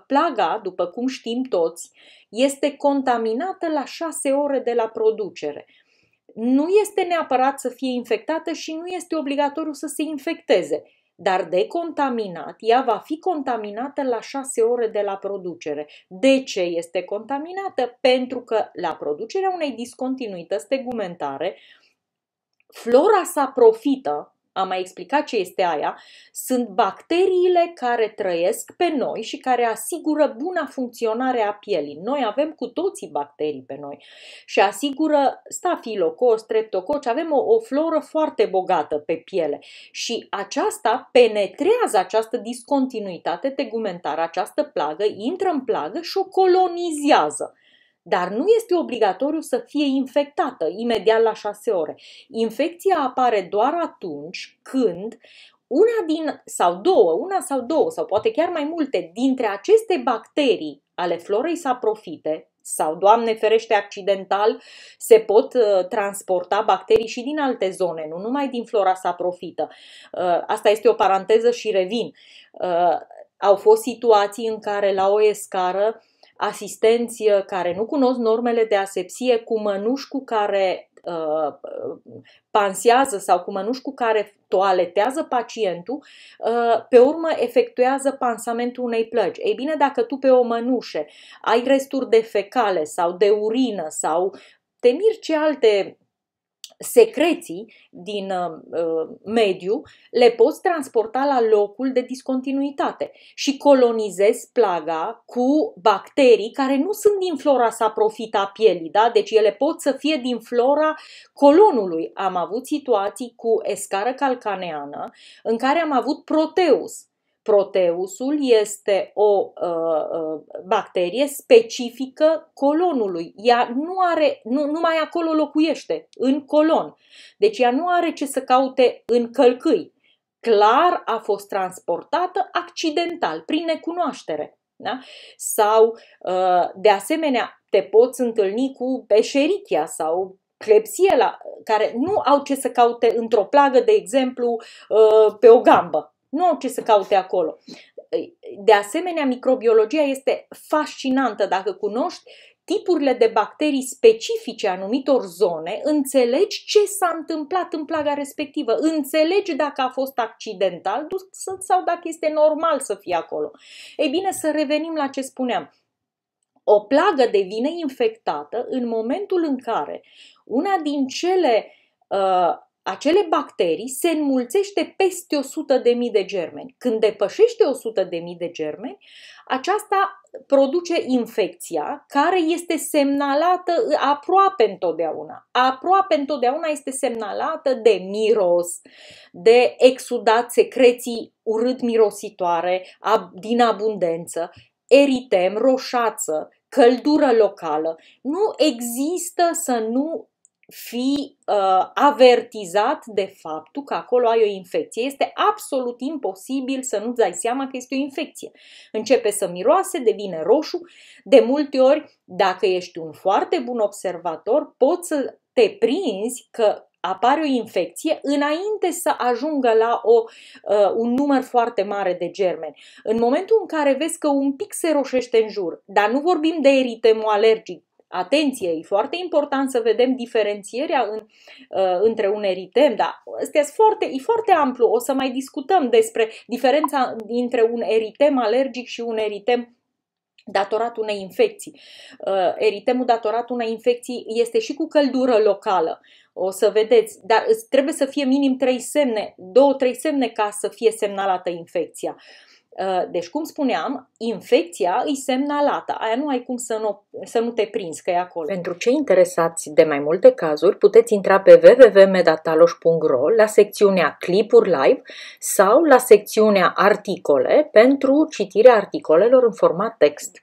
Plaga, după cum știm toți, este contaminată la șase ore de la producere. Nu este neapărat să fie infectată și nu este obligatoriu să se infecteze, dar de contaminat, ea va fi contaminată la 6 ore de la producere. De ce este contaminată? Pentru că la producerea unei discontinuități tegumentare, flora sa profită am mai explicat ce este aia, sunt bacteriile care trăiesc pe noi și care asigură buna funcționare a pielii. Noi avem cu toții bacterii pe noi și asigură stafilococ, streptococ. avem o, o floră foarte bogată pe piele și aceasta penetrează această discontinuitate tegumentară, această plagă, intră în plagă și o colonizează dar nu este obligatoriu să fie infectată imediat la 6 ore. Infecția apare doar atunci când una din sau două, una sau două sau poate chiar mai multe dintre aceste bacterii ale florei saprofite sau, Doamne ferește, accidental, se pot uh, transporta bacterii și din alte zone, nu numai din flora saprofită. Uh, asta este o paranteză și revin. Uh, au fost situații în care la o escară asistenți uh, care nu cunosc normele de asepsie cu mănuși cu care uh, pansează sau cu mănuși cu care toaletează pacientul, uh, pe urmă efectuează pansamentul unei plăgi. Ei bine, dacă tu pe o mănușe ai resturi de fecale sau de urină sau te miri ce alte secreții din uh, uh, mediu le poți transporta la locul de discontinuitate și colonizezi plaga cu bacterii care nu sunt din flora sa profita a pielii, da? deci ele pot să fie din flora colonului. Am avut situații cu escară calcaneană în care am avut proteus, Proteusul este o uh, bacterie specifică colonului. Ea nu are, nu, numai acolo locuiește, în colon. Deci ea nu are ce să caute în călcâi. Clar a fost transportată accidental, prin necunoaștere. Da? Sau, uh, de asemenea, te poți întâlni cu peșerichia sau clepsiela, care nu au ce să caute într-o plagă, de exemplu, pe o gambă. Nu au ce să caute acolo. De asemenea, microbiologia este fascinantă dacă cunoști tipurile de bacterii specifice anumitor zone, înțelegi ce s-a întâmplat în plaga respectivă, înțelegi dacă a fost accidental sau dacă este normal să fie acolo. Ei bine, să revenim la ce spuneam. O plagă devine infectată în momentul în care una din cele uh, acele bacterii se înmulțește peste 100.000 de de germeni. Când depășește 100.000 de germeni, aceasta produce infecția care este semnalată aproape întotdeauna. Aproape întotdeauna este semnalată de miros, de exudat secreții urât-mirositoare din abundență, eritem, roșață, căldură locală. Nu există să nu fi uh, avertizat de faptul că acolo ai o infecție. Este absolut imposibil să nu-ți dai seama că este o infecție. Începe să miroase, devine roșu. De multe ori, dacă ești un foarte bun observator, poți să te prinzi că apare o infecție înainte să ajungă la o, uh, un număr foarte mare de germeni. În momentul în care vezi că un pic se roșește în jur, dar nu vorbim de eritemul alergic, Atenție, e foarte important să vedem diferențierea în, uh, între un eritem, dar este foarte, e foarte amplu. O să mai discutăm despre diferența dintre un eritem alergic și un eritem datorat unei infecții. Uh, eritemul datorat unei infecții este și cu căldură locală. O să vedeți, dar trebuie să fie minim trei semne, două, trei semne ca să fie semnalată infecția. Uh, Uh, deci, cum spuneam, infecția îi semnalată, aia nu ai cum să nu, să nu te prinzi că e acolo. Pentru cei interesați de mai multe cazuri, puteți intra pe www.medataloș.ro la secțiunea clipuri live sau la secțiunea articole pentru citirea articolelor în format text.